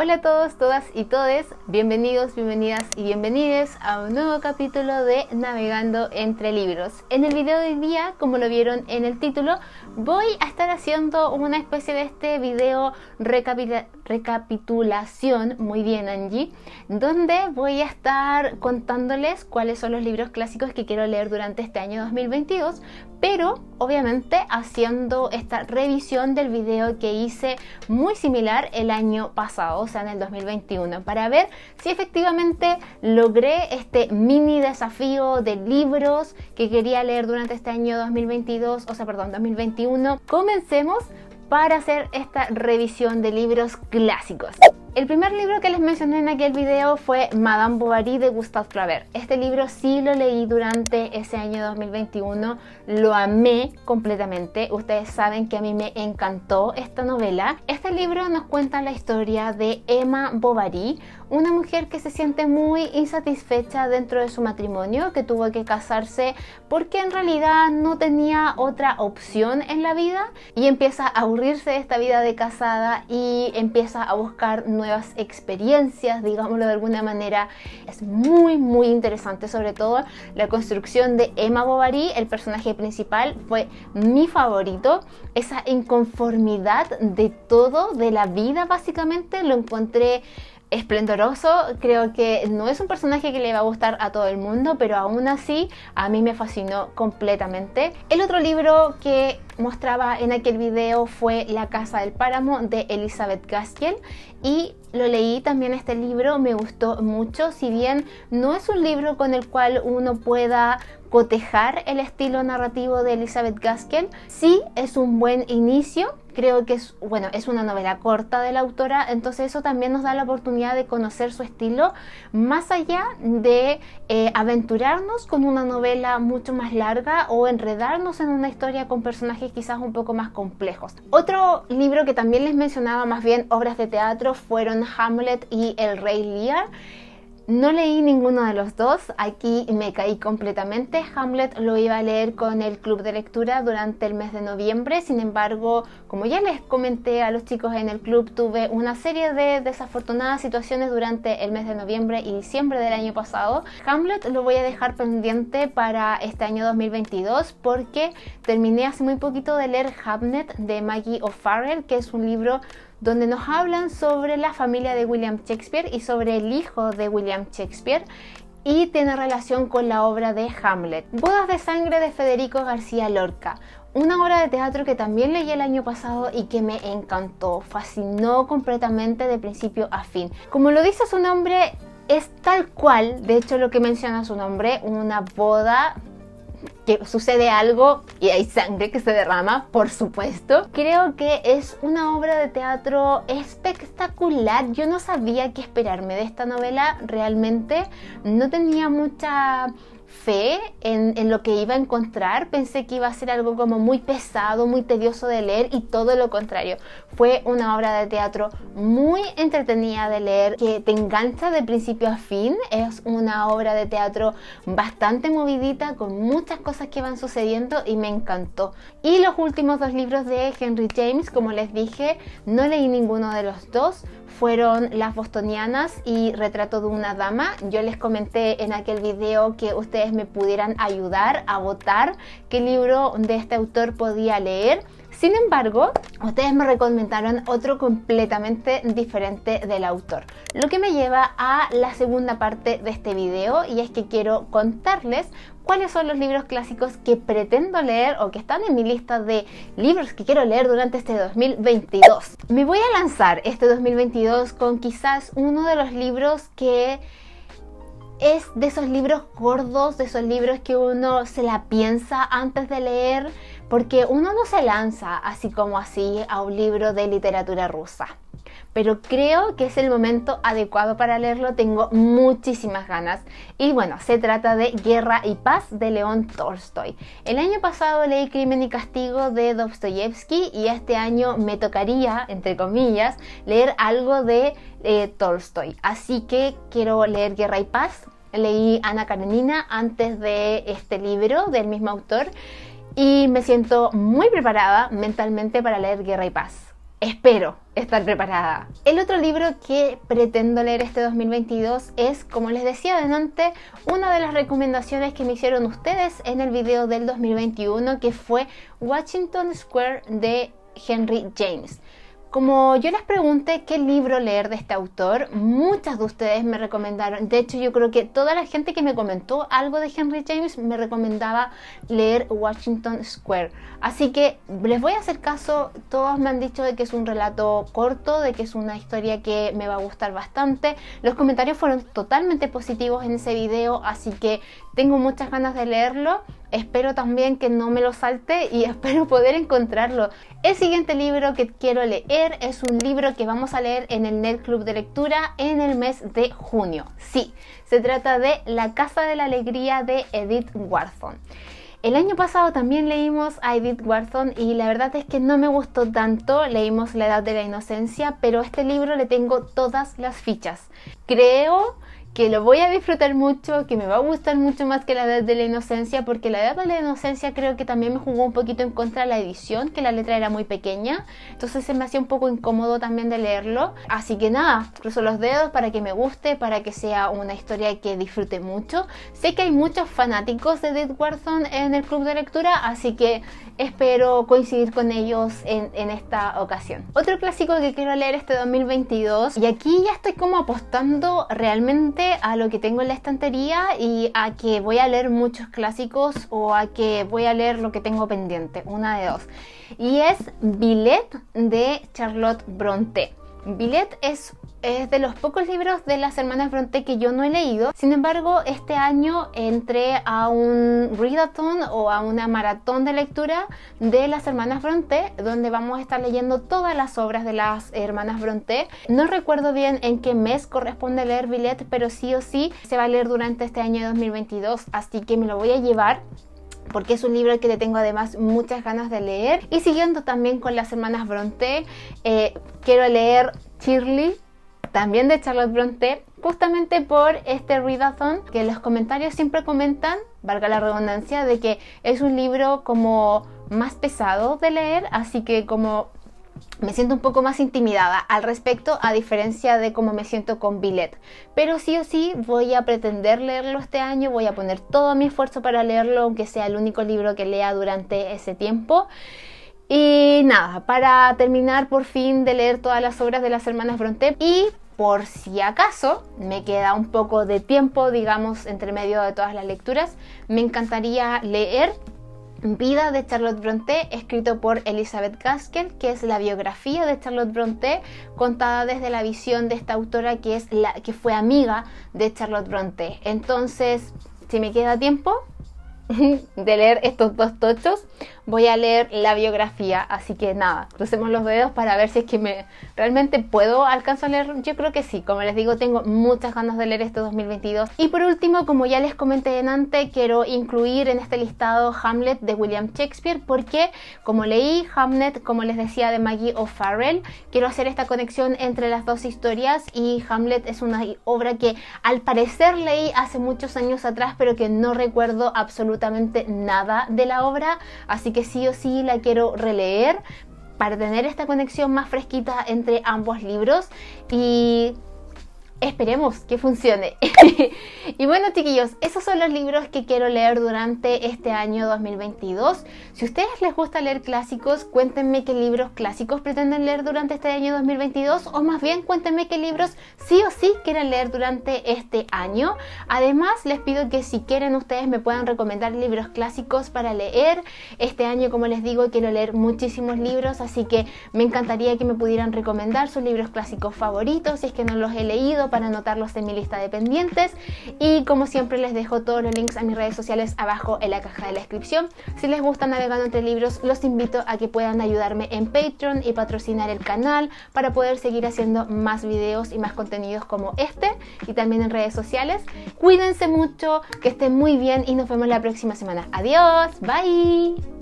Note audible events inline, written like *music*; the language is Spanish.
Hola a todos, todas y todes, bienvenidos, bienvenidas y bienvenides a un nuevo capítulo de Navegando entre Libros. En el video de hoy día, como lo vieron en el título, voy a estar haciendo una especie de este video recapitulación, muy bien Angie, donde voy a estar contándoles cuáles son los libros clásicos que quiero leer durante este año 2022, pero obviamente haciendo esta revisión del video que hice muy similar el año pasado en el 2021 para ver si efectivamente logré este mini desafío de libros que quería leer durante este año 2022, o sea, perdón, 2021. Comencemos para hacer esta revisión de libros clásicos. El primer libro que les mencioné en aquel video fue Madame Bovary de Gustave Flaubert. Este libro sí lo leí durante ese año 2021, lo amé completamente. Ustedes saben que a mí me encantó esta novela. Este libro nos cuenta la historia de Emma Bovary, una mujer que se siente muy insatisfecha dentro de su matrimonio, que tuvo que casarse porque en realidad no tenía otra opción en la vida y empieza a aburrirse de esta vida de casada y empieza a buscar nuevas experiencias, digámoslo de alguna manera. Es muy, muy interesante, sobre todo la construcción de Emma Bovary, el personaje principal, fue mi favorito. Esa inconformidad de todo, de la vida básicamente, lo encontré esplendoroso. Creo que no es un personaje que le va a gustar a todo el mundo, pero aún así a mí me fascinó completamente. El otro libro que mostraba en aquel video fue La Casa del Páramo de Elizabeth Gaskell y lo leí también este libro, me gustó mucho, si bien no es un libro con el cual uno pueda cotejar el estilo narrativo de Elizabeth Gaskell. Sí, es un buen inicio. Creo que es, bueno, es una novela corta de la autora, entonces eso también nos da la oportunidad de conocer su estilo, más allá de eh, aventurarnos con una novela mucho más larga o enredarnos en una historia con personajes quizás un poco más complejos. Otro libro que también les mencionaba, más bien obras de teatro, fueron Hamlet y El Rey Lear. No leí ninguno de los dos, aquí me caí completamente. Hamlet lo iba a leer con el club de lectura durante el mes de noviembre, sin embargo, como ya les comenté a los chicos en el club, tuve una serie de desafortunadas situaciones durante el mes de noviembre y diciembre del año pasado. Hamlet lo voy a dejar pendiente para este año 2022 porque terminé hace muy poquito de leer Hamlet de Maggie O'Farrell, que es un libro donde nos hablan sobre la familia de William Shakespeare y sobre el hijo de William Shakespeare y tiene relación con la obra de Hamlet. Bodas de sangre de Federico García Lorca. Una obra de teatro que también leí el año pasado y que me encantó, fascinó completamente de principio a fin. Como lo dice su nombre, es tal cual, de hecho lo que menciona su nombre, una boda que sucede algo y hay sangre que se derrama, por supuesto. Creo que es una obra de teatro espectacular. Yo no sabía qué esperarme de esta novela, realmente no tenía mucha fe en, lo que iba a encontrar. Pensé que iba a ser algo como muy pesado, muy tedioso de leer y todo lo contrario. Fue una obra de teatro muy entretenida de leer, que te engancha de principio a fin. Es una obra de teatro bastante movidita, con muchas cosas que van sucediendo y me encantó. Y los últimos dos libros de Henry James, como les dije, no leí ninguno de los dos. Fueron Las Bostonianas y Retrato de una Dama. Yo les comenté en aquel video que ustedes me pudieran ayudar a votar qué libro de este autor podía leer. Sin embargo, ustedes me recomendaron otro completamente diferente del autor, lo que me lleva a la segunda parte de este video y es que quiero contarles cuáles son los libros clásicos que pretendo leer o que están en mi lista de libros que quiero leer durante este 2022. Me voy a lanzar este 2022 con quizás uno de los libros que es de esos libros gordos, de esos libros que uno se la piensa antes de leer, porque uno no se lanza así como así a un libro de literatura rusa pero creo que es el momento adecuado para leerlo, tengo muchísimas ganas. Y bueno, se trata de Guerra y Paz de León Tolstoy. El año pasado leí Crimen y Castigo de Dostoyevsky y este año me tocaría, entre comillas, leer algo de eh, Tolstoy. Así que quiero leer Guerra y Paz. Leí Ana Karenina antes de este libro del mismo autor y me siento muy preparada mentalmente para leer Guerra y Paz espero estar preparada. El otro libro que pretendo leer este 2022 es, como les decía adelante, una de las recomendaciones que me hicieron ustedes en el video del 2021 que fue Washington Square de Henry James. Como yo les pregunté qué libro leer de este autor, muchas de ustedes me recomendaron. De hecho, yo creo que toda la gente que me comentó algo de Henry James me recomendaba leer Washington Square. Así que les voy a hacer caso. Todos me han dicho de que es un relato corto, de que es una historia que me va a gustar bastante. Los comentarios fueron totalmente positivos en ese video, así que tengo muchas ganas de leerlo. Espero también que no me lo salte y *laughs* espero poder encontrarlo. El siguiente libro que quiero leer es un libro que vamos a leer en el NET Club de Lectura en el mes de junio. Sí, se trata de La Casa de la Alegría de Edith Wharton. El año pasado también leímos a Edith Wharton y la verdad es que no me gustó tanto, leímos La Edad de la Inocencia, pero a este libro le tengo todas las fichas. Creo que lo voy a disfrutar mucho, que me va a gustar mucho más que la edad de la inocencia, porque la edad de la inocencia creo que también me jugó un poquito en contra la edición, que la letra era muy pequeña, entonces se me hacía un poco incómodo también de leerlo. Así que nada, cruzo los dedos para que me guste, para que sea una historia que disfrute mucho. Sé que hay muchos fanáticos de Dead Warzone en el club de lectura, así que espero coincidir con ellos en, en esta ocasión. Otro clásico que quiero leer este 2022, y aquí ya estoy como apostando realmente a lo que tengo en la estantería y a que voy a leer muchos clásicos o a que voy a leer lo que tengo pendiente, una de dos. Y es Billet de Charlotte Bronte. Billet es, es de los pocos libros de las hermanas Bronte que yo no he leído. Sin embargo, este año entré a un readathon o a una maratón de lectura de las hermanas Bronte, donde vamos a estar leyendo todas las obras de las hermanas Bronte. No recuerdo bien en qué mes corresponde leer Billet pero sí o sí se va a leer durante este año de 2022, así que me lo voy a llevar porque es un libro que le tengo además muchas ganas de leer. Y siguiendo también con las hermanas Bronte, eh, quiero leer Shirley, también de Charlotte Bronte, justamente por este readathon que los comentarios siempre comentan, valga la redundancia, de que es un libro como más pesado de leer, así que como me siento un poco más intimidada al respecto a diferencia de cómo me siento con Billet. Pero sí o sí voy a pretender leerlo este año, voy a poner todo mi esfuerzo para leerlo, aunque sea el único libro que lea durante ese tiempo. Y nada, para terminar por fin de leer todas las obras de las hermanas Bronte y por si acaso me queda un poco de tiempo, digamos, entre medio de todas las lecturas, me encantaría leer Vida de Charlotte Bronte, escrito por Elizabeth Gaskell, que es la biografía de Charlotte Bronte, contada desde la visión de esta autora que, es la, que fue amiga de Charlotte Bronte. Entonces, si me queda tiempo *laughs* de leer estos dos tochos, voy a leer la biografía, así que nada, crucemos los dedos para ver si es que me realmente puedo alcanzar a leer. Yo creo que sí, como les digo, tengo muchas ganas de leer este 2022. Y por último, como ya les comenté en antes, quiero incluir en este listado Hamlet de William Shakespeare porque como leí Hamlet, como les decía, de Maggie O'Farrell, quiero hacer esta conexión entre las dos historias y Hamlet es una obra que al parecer leí hace muchos años atrás, pero que no recuerdo absolutamente nada de la obra, así que que sí o sí la quiero releer para tener esta conexión más fresquita entre ambos libros y Esperemos que funcione. *laughs* y bueno, chiquillos, esos son los libros que quiero leer durante este año 2022. Si a ustedes les gusta leer clásicos, cuéntenme qué libros clásicos pretenden leer durante este año 2022 o más bien cuéntenme qué libros sí o sí quieren leer durante este año. Además, les pido que si quieren ustedes me puedan recomendar libros clásicos para leer. Este año, como les digo, quiero leer muchísimos libros, así que me encantaría que me pudieran recomendar sus libros clásicos favoritos si es que no los he leído para anotarlos en mi lista de pendientes. Y como siempre les dejo todos los links a mis redes sociales abajo en la caja de la descripción. Si les gusta navegando entre libros, los invito a que puedan ayudarme en Patreon y patrocinar el canal para poder seguir haciendo más videos y más contenidos como este y también en redes sociales. Cuídense mucho, que estén muy bien y nos vemos la próxima semana. Adiós, bye.